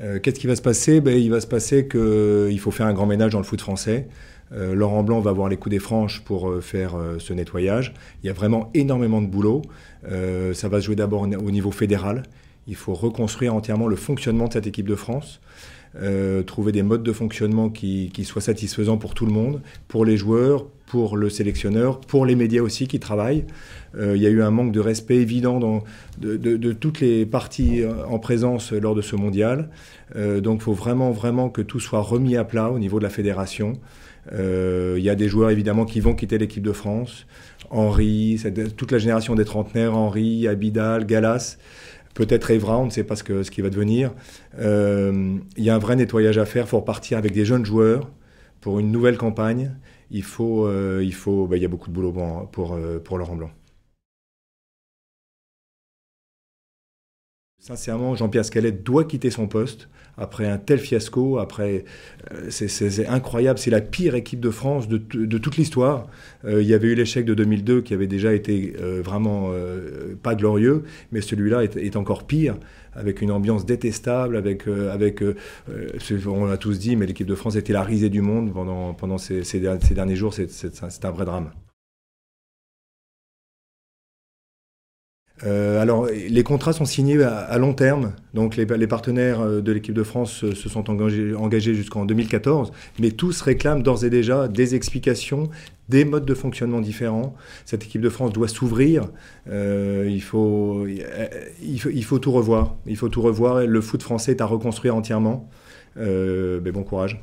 Euh, qu'est-ce qui va se passer ben, Il va se passer qu'il euh, faut faire un grand ménage dans le foot français. Euh, Laurent Blanc va voir les coups des franches pour faire ce nettoyage. Il y a vraiment énormément de boulot. ça va se jouer d'abord au niveau fédéral. Il faut reconstruire entièrement le fonctionnement de cette équipe de France. Euh, trouver des modes de fonctionnement qui, soient satisfaisants pour tout le monde, pour les joueurs, pour le sélectionneur, pour les médias aussi qui travaillent. Euh, il y a eu un manque de respect évident de, toutes les parties euh, en présence lors de ce mondial. donc il faut vraiment, vraiment que tout soit remis à plat au niveau de la fédération. il y a des joueurs évidemment qui vont quitter l'équipe de France. Henri, toute la génération des trentenaires, Henri, Abidal, Galas peut-être Evra, on ne sait pas ce, que, ce qui va devenir. Euh, il y a un vrai nettoyage à faire, il faut repartir avec des jeunes joueurs pour une nouvelle campagne. Il faut, euh, il faut, bah, y a beaucoup de boulot pour, pour, euh, pour Laurent Blanc. Sincèrement, Jean-Pierre Scalette doit quitter son poste après un tel fiasco, après euh, c'est incroyable, c'est la pire équipe de France de, toute l'histoire. Euh, il y avait eu l'échec de 2002 qui avait déjà été euh, vraiment pas glorieux, mais celui-là est, encore pire, avec une ambiance détestable, avec avec on l'a tous dit, mais l'équipe de France était la risée du monde pendant pendant derniers, ces derniers jours, c'est un vrai drame. Euh, alors, les contrats sont signés à, long terme. Donc, les, partenaires euh, de l'équipe de France se, sont engagés, jusqu'en 2014. Mais tous réclament d'ores et déjà des explications, des modes de fonctionnement différents. Cette équipe de France doit s'ouvrir. Euh, il, faut, tout revoir. Il faut tout revoir. Le foot français est à reconstruire entièrement. bon courage.